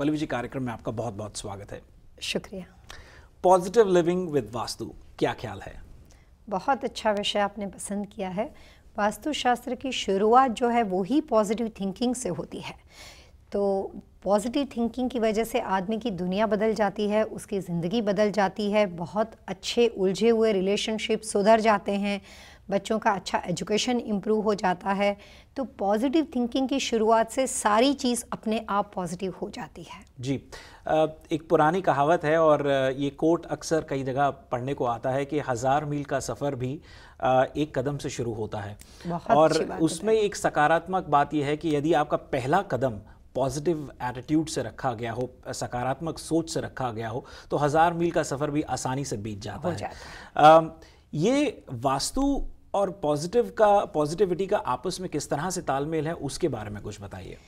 पल्लवी जी कार्यक्रम में आपका बहुत बहुत स्वागत है शुक्रिया पॉजिटिव लिविंग विद वास्तु क्या ख्याल है बहुत अच्छा विषय आपने पसंद किया है वास्तुशास्त्र की शुरुआत जो है वो ही पॉजिटिव थिंकिंग से होती है तो पॉजिटिव थिंकिंग की वजह से आदमी की दुनिया बदल जाती है उसकी ज़िंदगी बदल जाती है बहुत अच्छे उलझे हुए रिलेशनशिप सुधर जाते हैं बच्चों का अच्छा एजुकेशन इम्प्रूव हो जाता है तो पॉजिटिव थिंकिंग की शुरुआत से सारी चीज़ अपने आप पॉजिटिव हो जाती है जी एक पुरानी कहावत है और ये कोट अक्सर कई जगह पढ़ने को आता है कि हज़ार मील का सफ़र भी एक कदम से शुरू होता है और उसमें एक सकारात्मक बात यह है कि यदि आपका पहला कदम पॉजिटिव एटीट्यूड से रखा गया हो सकारात्मक सोच से रखा गया हो तो हज़ार मील का सफ़र भी आसानी से बीत जाता है, जाता है। आ, ये वास्तु और पॉजिटिव का पॉजिटिविटी का आपस में किस तरह से तालमेल है उसके बारे में कुछ बताइए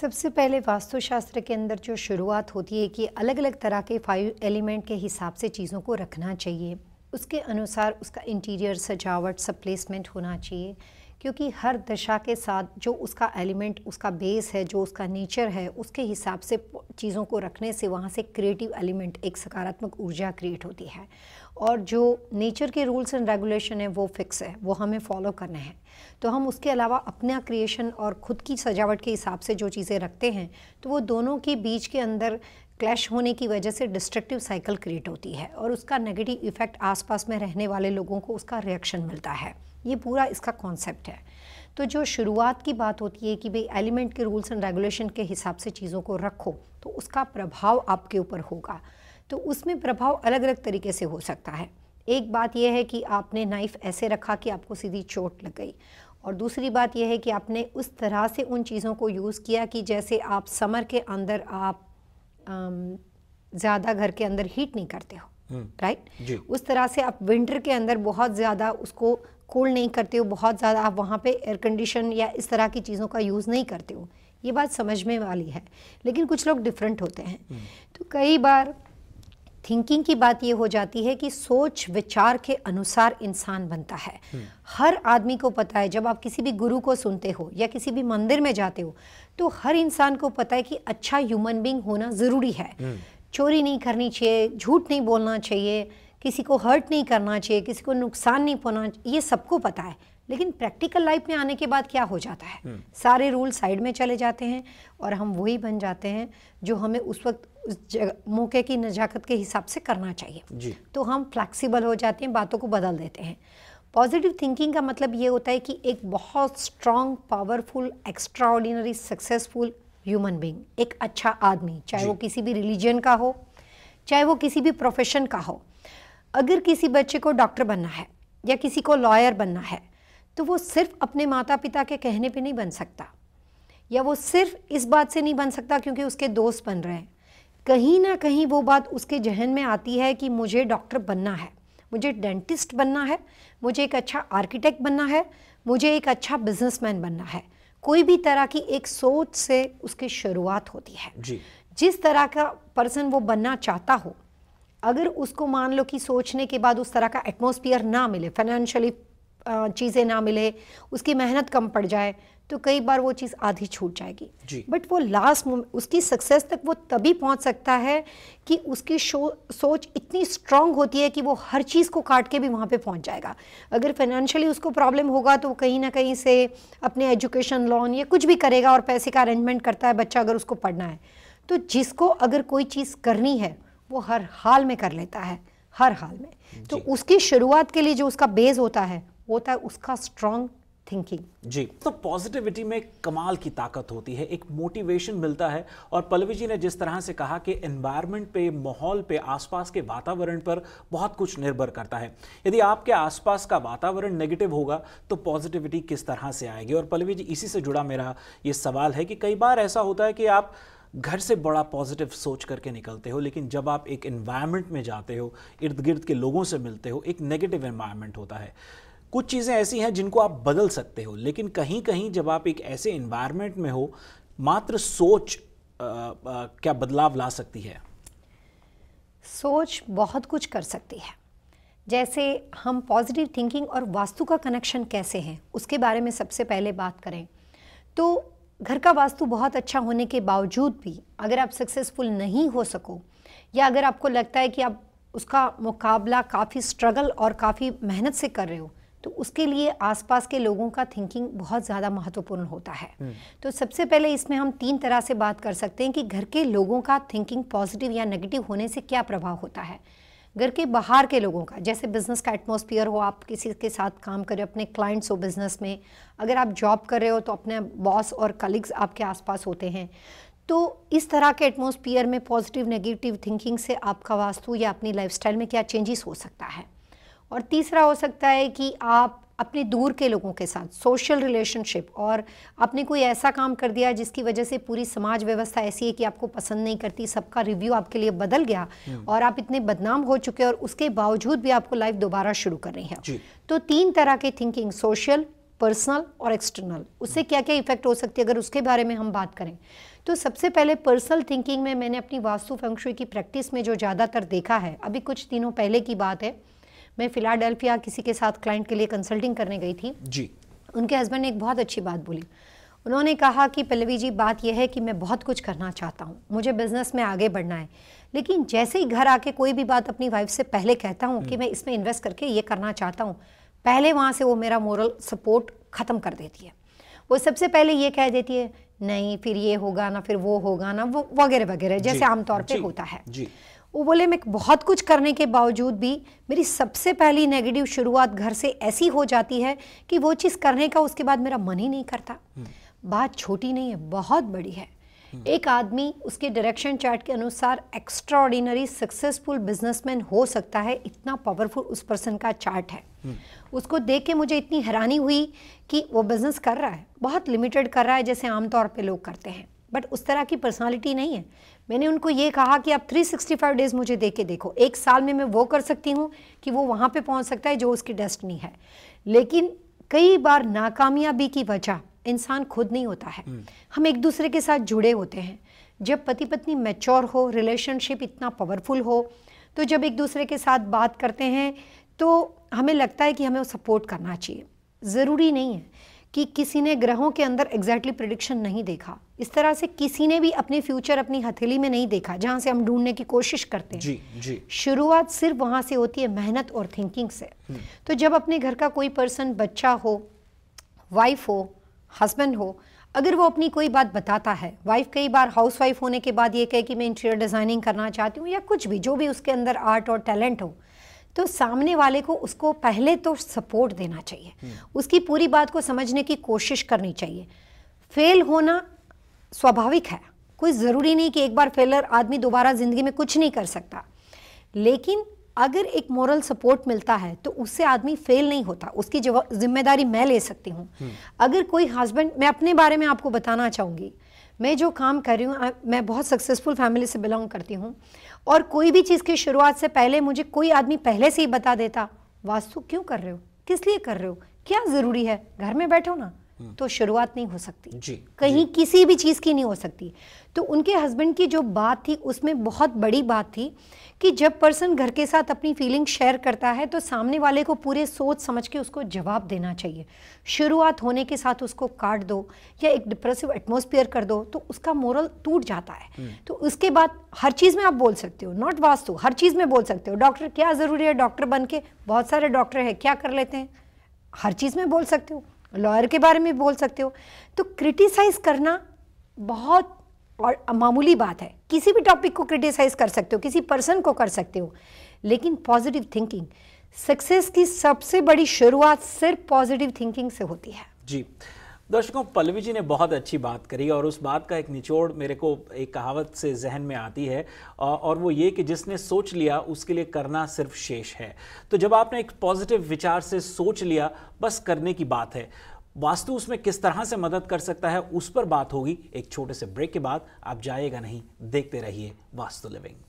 सबसे पहले वास्तुशास्त्र के अंदर जो शुरुआत होती है कि अलग अलग तरह के फाइव एलिमेंट के हिसाब से चीज़ों को रखना चाहिए उसके अनुसार उसका इंटीरियर सजावट सब प्लेसमेंट होना चाहिए क्योंकि हर दशा के साथ जो उसका एलिमेंट उसका बेस है जो उसका नेचर है उसके हिसाब से चीज़ों को रखने से वहाँ से क्रिएटिव एलिमेंट एक सकारात्मक ऊर्जा क्रिएट होती है और जो नेचर के रूल्स एंड रेगुलेशन है वो फिक्स है वो हमें फॉलो करने हैं तो हम उसके अलावा अपना क्रिएशन और ख़ुद की सजावट के हिसाब से जो चीज़ें रखते हैं तो वो दोनों के बीच के अंदर क्लैश होने की वजह से डिस्ट्रक्टिव साइकिल क्रिएट होती है और उसका नेगेटिव इफ़ेक्ट आसपास में रहने वाले लोगों को उसका रिएक्शन मिलता है ये पूरा इसका कॉन्सेप्ट है तो जो शुरुआत की बात होती है कि भाई एलिमेंट के रूल्स एंड रेगुलेशन के हिसाब से चीज़ों को रखो तो उसका प्रभाव आपके ऊपर होगा तो उसमें प्रभाव अलग अलग तरीके से हो सकता है एक बात यह है कि आपने नाइफ़ ऐसे रखा कि आपको सीधी चोट लग गई और दूसरी बात यह है कि आपने उस तरह से उन चीज़ों को यूज़ किया कि जैसे आप समर के अंदर आप ज़्यादा घर के अंदर हीट नहीं करते हो राइट हम्म। right? उस तरह से आप विंटर के अंदर बहुत ज़्यादा उसको कूल नहीं करते हो बहुत ज़्यादा आप वहाँ पे एयर कंडीशन या इस तरह की चीज़ों का यूज़ नहीं करते हो ये बात समझ में वाली है लेकिन कुछ लोग डिफरेंट होते हैं हम्म। तो कई बार थिंकिंग की बात ये हो जाती है कि सोच विचार के अनुसार इंसान बनता है हम्म। हर आदमी को पता है जब आप किसी भी गुरु को सुनते हो या किसी भी मंदिर में जाते हो तो हर इंसान को पता है कि अच्छा ह्यूमन बींग होना ज़रूरी है हम्म। चोरी नहीं करनी चाहिए झूठ नहीं बोलना चाहिए किसी को हर्ट नहीं करना चाहिए किसी को नुकसान नहीं पहुंचना ये सबको पता है लेकिन प्रैक्टिकल लाइफ में आने के बाद क्या हो जाता है हम्म। सारे रूल साइड में चले जाते हैं और हम वही बन जाते हैं जो हमें उस वक्त उस मौके की नज़ाकत के हिसाब से करना चाहिए तो हम फ्लैक्सीबल हो जाते हैं बातों को बदल देते हैं पॉजिटिव थिंकिंग का मतलब ये होता है कि एक बहुत strong powerful extraordinary successful human being एक अच्छा आदमी चाहे वो किसी भी रिलीजन का हो चाहे वो किसी भी प्रोफेशन का हो अगर किसी बच्चे को डॉक्टर बनना है या किसी को लॉयर बनना है तो वो सिर्फ अपने माता पिता के कहने पे नहीं बन सकता या वो सिर्फ इस बात से नहीं बन सकता क्योंकि उसके दोस्त बन रहे हैं कहीं ना कहीं वो बात उसके जहन में आती है कि मुझे डॉक्टर बनना है मुझे डेंटिस्ट बनना है मुझे एक अच्छा आर्किटेक्ट बनना है मुझे एक अच्छा बिजनेसमैन बनना है कोई भी तरह की एक सोच से उसकी शुरुआत होती है जी। जिस तरह का पर्सन वो बनना चाहता हो अगर उसको मान लो कि सोचने के बाद उस तरह का एटमोसफियर ना मिले फाइनेंशियली चीज़ें ना मिले उसकी मेहनत कम पड़ जाए तो कई बार वो चीज़ आधी छूट जाएगी बट वो लास्ट उसकी सक्सेस तक वो तभी पहुंच सकता है कि उसकी शो सोच इतनी स्ट्रांग होती है कि वो हर चीज़ को काट के भी वहाँ पे पहुंच जाएगा अगर फाइनेंशियली उसको प्रॉब्लम होगा तो वो कहीं ना कहीं से अपने एजुकेशन लोन या कुछ भी करेगा और पैसे का अरेंजमेंट करता है बच्चा अगर उसको पढ़ना है तो जिसको अगर कोई चीज़ करनी है वो हर हाल में कर लेता है हर हाल में तो उसकी शुरुआत के लिए जो उसका बेस होता है वो होता है उसका स्ट्रांग थिंकिंग जी तो पॉजिटिविटी में कमाल की ताकत होती है एक मोटिवेशन मिलता है और पल्लवी जी ने जिस तरह से कहा कि एनवायरमेंट पे माहौल पे आसपास के वातावरण पर बहुत कुछ निर्भर करता है यदि आपके आसपास का वातावरण नेगेटिव होगा तो पॉजिटिविटी किस तरह से आएगी और पल्लवी जी इसी से जुड़ा मेरा ये सवाल है कि कई बार ऐसा होता है कि आप घर से बड़ा पॉजिटिव सोच करके निकलते हो लेकिन जब आप एक इन्वायरमेंट में जाते हो इर्द गिर्द के लोगों से मिलते हो एक नेगेटिव इन्वायरमेंट होता है कुछ चीज़ें ऐसी हैं जिनको आप बदल सकते हो लेकिन कहीं कहीं जब आप एक ऐसे इन्वायरमेंट में हो मात्र सोच आ, आ, क्या बदलाव ला सकती है सोच बहुत कुछ कर सकती है जैसे हम पॉजिटिव थिंकिंग और वास्तु का कनेक्शन कैसे हैं उसके बारे में सबसे पहले बात करें तो घर का वास्तु बहुत अच्छा होने के बावजूद भी अगर आप सक्सेसफुल नहीं हो सको या अगर आपको लगता है कि आप उसका मुकाबला काफ़ी स्ट्रगल और काफ़ी मेहनत से कर रहे हो तो उसके लिए आसपास के लोगों का थिंकिंग बहुत ज़्यादा महत्वपूर्ण होता है हम्म। तो सबसे पहले इसमें हम तीन तरह से बात कर सकते हैं कि घर के लोगों का थिंकिंग पॉजिटिव या नेगेटिव होने से क्या प्रभाव होता है घर के बाहर के लोगों का जैसे बिज़नेस का एटमोसफियर हो आप किसी के साथ काम करें अपने क्लाइंट्स हो बिज़नेस में अगर आप जॉब कर रहे हो तो अपने बॉस और कलीग्स आपके आसपास होते हैं तो इस तरह के एटमोसफियर में पॉजिटिव नेगेटिव थिंकिंग से आपका वास्तु या अपनी लाइफस्टाइल में क्या चेंजेस हो सकता है और तीसरा हो सकता है कि आप अपने दूर के लोगों के साथ सोशल रिलेशनशिप और आपने कोई ऐसा काम कर दिया जिसकी वजह से पूरी समाज व्यवस्था ऐसी है कि आपको पसंद नहीं करती सबका रिव्यू आपके लिए बदल गया हम्म। और आप इतने बदनाम हो चुके और उसके बावजूद भी आपको लाइफ दोबारा शुरू कर रही है तो तीन तरह के थिंकिंग सोशल पर्सनल और एक्सटर्नल उससे क्या क्या इफेक्ट हो सकती है अगर उसके बारे में हम बात करें तो सबसे पहले पर्सनल थिंकिंग में मैंने अपनी वास्तु फंक्शु की प्रैक्टिस में जो ज़्यादातर देखा है अभी कुछ दिनों पहले की बात है मैं फ़िलाडेल्फिया किसी के साथ क्लाइंट के लिए कंसल्टिंग करने गई थी जी उनके हस्बैंड ने एक बहुत अच्छी बात बोली उन्होंने कहा कि पल्लवी जी बात यह है कि मैं बहुत कुछ करना चाहता हूँ मुझे बिज़नेस में आगे बढ़ना है लेकिन जैसे ही घर आके कोई भी बात अपनी वाइफ से पहले कहता हूँ कि हम्म। मैं इसमें इन्वेस्ट करके ये करना चाहता हूँ पहले वहाँ से वो मेरा मॉरल सपोर्ट ख़त्म कर देती है वो सबसे पहले ये कह देती है नहीं फिर ये होगा ना फिर वो होगा ना वो वगैरह वगैरह जैसे आमतौर पर होता है जी वो बोले मैं बहुत कुछ करने के बावजूद भी मेरी सबसे पहली नेगेटिव शुरुआत घर से ऐसी हो जाती है कि वो चीज़ करने का उसके बाद मेरा मन ही नहीं करता हम्म। बात छोटी नहीं है बहुत बड़ी है हम्म। एक आदमी उसके डायरेक्शन चार्ट के अनुसार एक्स्ट्राऑर्डिनरी सक्सेसफुल बिजनेसमैन हो सकता है इतना पावरफुल उस पर्सन का चार्ट है हम्म। उसको देख के मुझे इतनी हैरानी हुई कि वो बिज़नेस कर रहा है बहुत लिमिटेड कर रहा है जैसे आमतौर पर लोग करते हैं बट उस तरह की पर्सनालिटी नहीं है मैंने उनको ये कहा कि आप 365 डेज़ मुझे दे के देखो एक साल में मैं वो कर सकती हूँ कि वो वहाँ पे पहुँच सकता है जो उसकी डेस्टनी है लेकिन कई बार नाकामयाबी की वजह इंसान खुद नहीं होता है हम्म। हम एक दूसरे के साथ जुड़े होते हैं जब पति पत्नी मैच्योर हो रिलेशनशिप इतना पावरफुल हो तो जब एक दूसरे के साथ बात करते हैं तो हमें लगता है कि हमें सपोर्ट करना चाहिए ज़रूरी नहीं है कि किसी ने ग्रहों के अंदर एग्जैक्टली exactly प्रिडिक्शन नहीं देखा इस तरह से किसी ने भी अपने फ्यूचर अपनी हथेली में नहीं देखा जहाँ से हम ढूंढने की कोशिश करते हैं जी जी शुरुआत सिर्फ वहाँ से होती है मेहनत और थिंकिंग से हम्म। तो जब अपने घर का कोई पर्सन बच्चा हो वाइफ हो हस्बैंड हो अगर वो अपनी कोई बात बताता है वाइफ कई बार हाउस वाइफ होने के बाद ये कहे कि मैं इंटीरियर डिज़ाइनिंग करना चाहती हूँ या कुछ भी जो भी उसके अंदर आर्ट और टैलेंट हो तो सामने वाले को उसको पहले तो सपोर्ट देना चाहिए हम्म। उसकी पूरी बात को समझने की कोशिश करनी चाहिए फेल होना स्वाभाविक है कोई ज़रूरी नहीं कि एक बार फेलर आदमी दोबारा ज़िंदगी में कुछ नहीं कर सकता लेकिन अगर एक मॉरल सपोर्ट मिलता है तो उससे आदमी फेल नहीं होता उसकी जिम्मेदारी मैं ले सकती हूँ हम्म। अगर कोई हस्बैंड मैं अपने बारे में आपको बताना चाहूँगी मैं जो काम कर रही हूँ मैं बहुत सक्सेसफुल फैमिली से बिलोंग करती हूँ और कोई भी चीज़ की शुरुआत से पहले मुझे कोई आदमी पहले से ही बता देता वास्तु क्यों कर रहे हो किस लिए कर रहे हो क्या ज़रूरी है घर में बैठो ना तो शुरुआत नहीं हो सकती जी कहीं जी. किसी भी चीज़ की नहीं हो सकती तो उनके हस्बैंड की जो बात थी उसमें बहुत बड़ी बात थी कि जब पर्सन घर के साथ अपनी फीलिंग शेयर करता है तो सामने वाले को पूरे सोच समझ के उसको जवाब देना चाहिए शुरुआत होने के साथ उसको काट दो या एक डिप्रेसिव एटमोसफियर कर दो तो उसका मोरल टूट जाता है हम्म। तो उसके बाद हर चीज़ में आप बोल सकते हो नॉट वास्तु हर चीज़ में बोल सकते हो डॉक्टर क्या ज़रूरी है डॉक्टर बन के बहुत सारे डॉक्टर हैं क्या कर लेते हैं हर चीज़ में बोल सकते हो लॉयर के बारे में बोल सकते हो तो क्रिटिसाइज़ करना बहुत और मामूली बात है किसी भी टॉपिक को क्रिटिसाइज कर सकते हो किसी पर्सन को कर सकते हो लेकिन पॉजिटिव थिंकिंग सक्सेस की सबसे बड़ी शुरुआत सिर्फ पॉजिटिव थिंकिंग से होती है जी दर्शकों पल्लवी जी ने बहुत अच्छी बात करी और उस बात का एक निचोड़ मेरे को एक कहावत से जहन में आती है और वो ये कि जिसने सोच लिया उसके लिए करना सिर्फ शेष है तो जब आपने एक पॉजिटिव विचार से सोच लिया बस करने की बात है वास्तु उसमें किस तरह से मदद कर सकता है उस पर बात होगी एक छोटे से ब्रेक के बाद आप जाएगा नहीं देखते रहिए वास्तु लिविंग